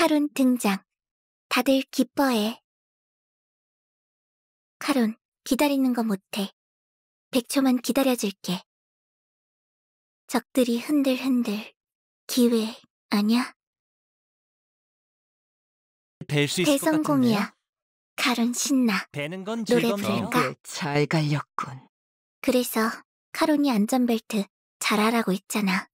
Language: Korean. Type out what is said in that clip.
카론 등장. 다들 기뻐해. 카론, 기다리는 거 못해. 백초만 기다려줄게. 적들이 흔들흔들. 기회, 아냐? 뵐수 대성공이야. 카론 신나. 되는 건 노래 부를까? 잘 갈렸군. 그래서 카론이 안전벨트 잘 하라고 했잖아.